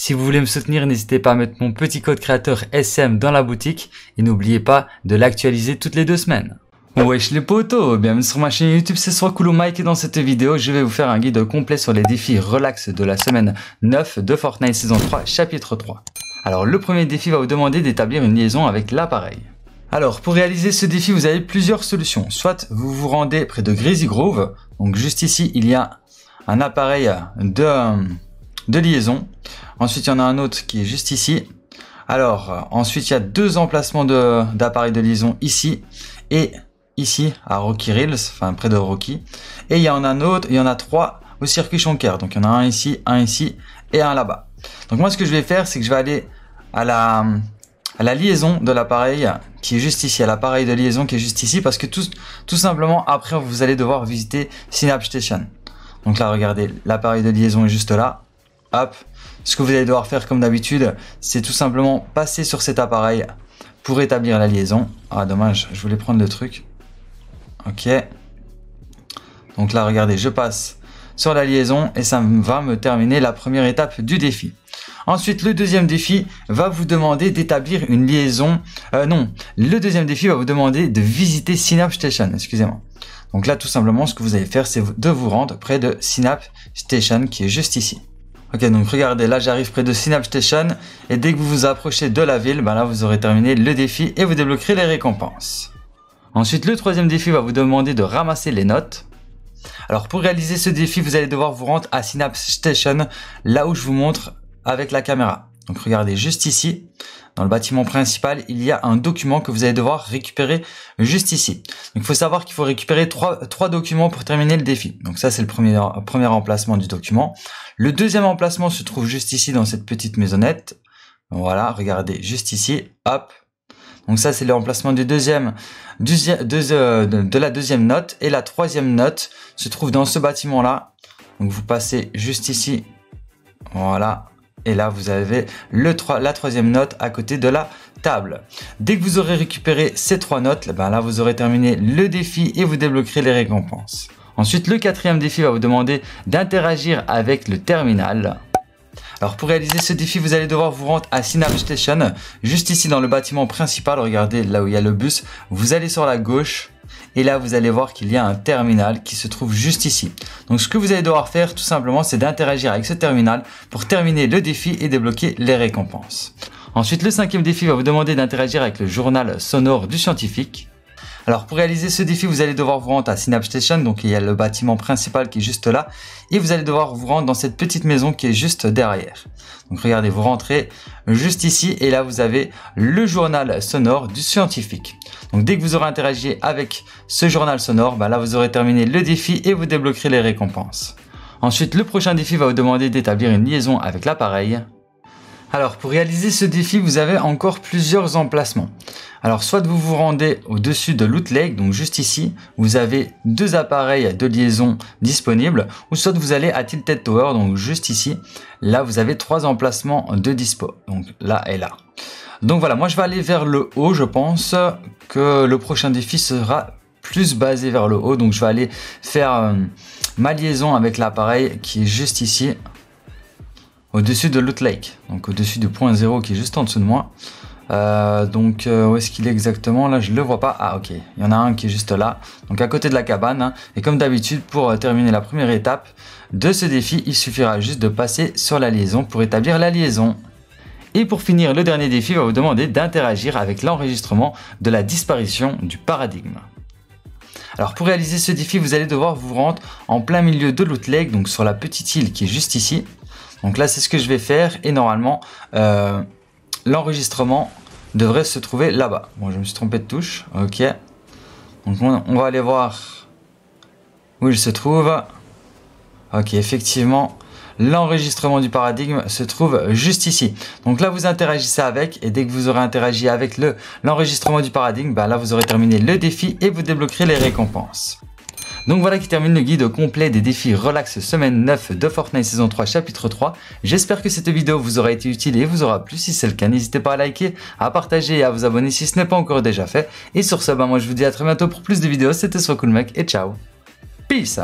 Si vous voulez me soutenir, n'hésitez pas à mettre mon petit code créateur SM dans la boutique et n'oubliez pas de l'actualiser toutes les deux semaines. Wesh les potos, bienvenue sur ma chaîne YouTube, c'est soit Mike et dans cette vidéo je vais vous faire un guide complet sur les défis relax de la semaine 9 de Fortnite saison 3 chapitre 3. Alors le premier défi va vous demander d'établir une liaison avec l'appareil. Alors pour réaliser ce défi vous avez plusieurs solutions, soit vous vous rendez près de Greasy Grove, donc juste ici il y a un appareil de de liaison. Ensuite, il y en a un autre qui est juste ici. Alors, ensuite, il y a deux emplacements d'appareils de, liaison ici et ici à Rocky Reels, enfin près de Rocky. Et il y en a un autre, il y en a trois au circuit Shonker. Donc il y en a un ici, un ici et un là-bas. Donc moi ce que je vais faire, c'est que je vais aller à la, la liaison de l'appareil qui est juste ici, à l'appareil de liaison qui est juste ici, parce que tout, tout simplement après vous allez devoir visiter Synapse Station. Donc là regardez, l'appareil de liaison est juste là ce que vous allez devoir faire comme d'habitude, c'est tout simplement passer sur cet appareil pour établir la liaison. Ah dommage, je voulais prendre le truc. Ok. Donc là, regardez, je passe sur la liaison et ça va me terminer la première étape du défi. Ensuite, le deuxième défi va vous demander d'établir une liaison. Euh, non, le deuxième défi va vous demander de visiter Synapse Station, excusez-moi. Donc là, tout simplement, ce que vous allez faire, c'est de vous rendre près de Synapse Station qui est juste ici. Ok, donc regardez, là j'arrive près de Synapse Station et dès que vous vous approchez de la ville, ben là vous aurez terminé le défi et vous débloquerez les récompenses. Ensuite, le troisième défi va vous demander de ramasser les notes. Alors pour réaliser ce défi, vous allez devoir vous rendre à Synapse Station, là où je vous montre avec la caméra. Donc regardez juste ici, dans le bâtiment principal, il y a un document que vous allez devoir récupérer juste ici. Donc il faut savoir qu'il faut récupérer trois, trois documents pour terminer le défi. Donc ça c'est le premier, premier emplacement du document. Le deuxième emplacement se trouve juste ici dans cette petite maisonnette. Voilà, regardez, juste ici, hop. Donc ça c'est l'emplacement du deuxième, euh, de la deuxième note. Et la troisième note se trouve dans ce bâtiment là. Donc vous passez juste ici. Voilà, et là vous avez la troisième note à côté de la table. Dès que vous aurez récupéré ces trois notes, eh ben là vous aurez terminé le défi et vous débloquerez les récompenses. Ensuite, le quatrième défi va vous demander d'interagir avec le terminal. Alors pour réaliser ce défi, vous allez devoir vous rendre à Synapse Station, juste ici dans le bâtiment principal, regardez là où il y a le bus, vous allez sur la gauche, et là vous allez voir qu'il y a un terminal qui se trouve juste ici. Donc ce que vous allez devoir faire tout simplement c'est d'interagir avec ce terminal pour terminer le défi et débloquer les récompenses. Ensuite le cinquième défi va vous demander d'interagir avec le journal sonore du scientifique. Alors pour réaliser ce défi, vous allez devoir vous rendre à Synapse Station, donc il y a le bâtiment principal qui est juste là, et vous allez devoir vous rendre dans cette petite maison qui est juste derrière. Donc regardez, vous rentrez juste ici, et là vous avez le journal sonore du scientifique. Donc dès que vous aurez interagi avec ce journal sonore, bah là vous aurez terminé le défi et vous débloquerez les récompenses. Ensuite, le prochain défi va vous demander d'établir une liaison avec l'appareil. Alors, pour réaliser ce défi, vous avez encore plusieurs emplacements. Alors soit vous vous rendez au-dessus de Lake, donc juste ici, vous avez deux appareils de liaison disponibles, ou soit vous allez à Tilted Tower, donc juste ici, là vous avez trois emplacements de dispo, donc là et là. Donc voilà, moi je vais aller vers le haut, je pense que le prochain défi sera plus basé vers le haut, donc je vais aller faire euh, ma liaison avec l'appareil qui est juste ici, au-dessus de Lake, donc au-dessus du point 0 qui est juste en dessous de moi. Euh, donc euh, où est-ce qu'il est exactement Là je le vois pas. Ah ok, il y en a un qui est juste là, donc à côté de la cabane. Hein. Et comme d'habitude, pour euh, terminer la première étape de ce défi, il suffira juste de passer sur la liaison pour établir la liaison. Et pour finir, le dernier défi va vous demander d'interagir avec l'enregistrement de la disparition du paradigme. Alors pour réaliser ce défi, vous allez devoir vous rendre en plein milieu de l'outlet donc sur la petite île qui est juste ici. Donc là, c'est ce que je vais faire et normalement, euh, l'enregistrement devrait se trouver là-bas. Bon, je me suis trompé de touche. Ok. Donc on, va aller voir où il se trouve. Ok, effectivement, l'enregistrement du paradigme se trouve juste ici. Donc là, vous interagissez avec et dès que vous aurez interagi avec le l'enregistrement du paradigme, bah là, vous aurez terminé le défi et vous débloquerez les récompenses. Donc voilà qui termine le guide complet des défis Relax semaine 9 de Fortnite saison 3 chapitre 3. J'espère que cette vidéo vous aura été utile et vous aura plu. Si c'est le cas, n'hésitez pas à liker, à partager et à vous abonner si ce n'est pas encore déjà fait. Et sur ce, bah, moi je vous dis à très bientôt pour plus de vidéos. C'était Soit Cool Mec et ciao. Peace